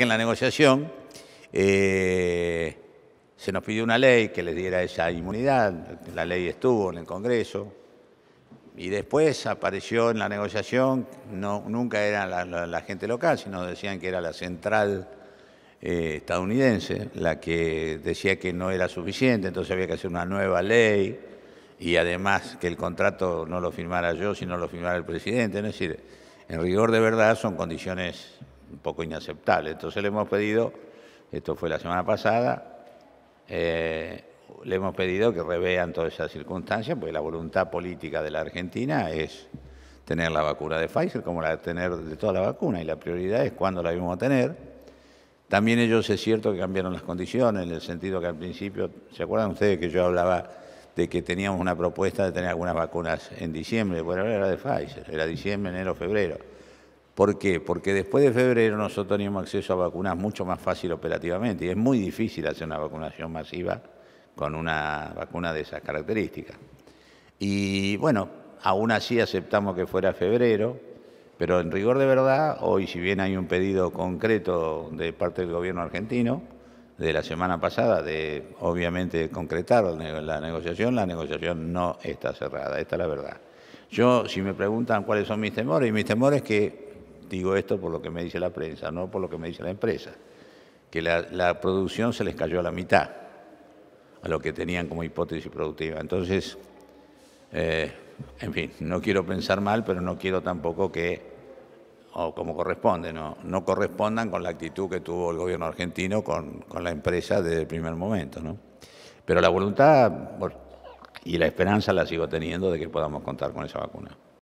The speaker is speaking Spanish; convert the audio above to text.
En la negociación eh, se nos pidió una ley que les diera esa inmunidad, la ley estuvo en el Congreso, y después apareció en la negociación, no, nunca era la, gente local, sino decían que era la central eh, estadounidense la que decía que no era suficiente, entonces había que hacer una nueva ley y además que el contrato no lo firmara yo, sino lo firmara el presidente. Es decir, en rigor de verdad son condiciones un poco inaceptable. Entonces le hemos pedido, esto fue la semana pasada, eh, le hemos pedido que revean todas esas circunstancias, porque la voluntad política de la Argentina es tener la vacuna de Pfizer como la de tener de toda la vacuna, y la prioridad es cuándo la vimos a tener. También ellos es cierto que cambiaron las condiciones, en el sentido que al principio, ¿se acuerdan ustedes que yo hablaba de que teníamos una propuesta de tener algunas vacunas en diciembre? Bueno, era de Pfizer, era diciembre, enero, febrero. ¿Por qué? Porque después de febrero nosotros teníamos acceso a vacunas mucho más fácil operativamente y es muy difícil hacer una vacunación masiva con una vacuna de esas características. Y bueno, aún así aceptamos que fuera febrero, pero en rigor de verdad, hoy si bien hay un pedido concreto de parte del gobierno argentino, de la semana pasada, de obviamente concretar la negociación, la negociación no está cerrada, esta es la verdad. Yo, si me preguntan cuáles son mis temores, mis temores es que digo esto por lo que me dice la prensa, no por lo que me dice la empresa, que la, producción se les cayó a la mitad a lo que tenían como hipótesis productiva. Entonces, eh, en fin, no quiero pensar mal, pero no quiero tampoco que, o como corresponde, no, no correspondan con la actitud que tuvo el gobierno argentino con, con la empresa desde el primer momento. Pero la voluntad y la esperanza la sigo teniendo de que podamos contar con esa vacuna.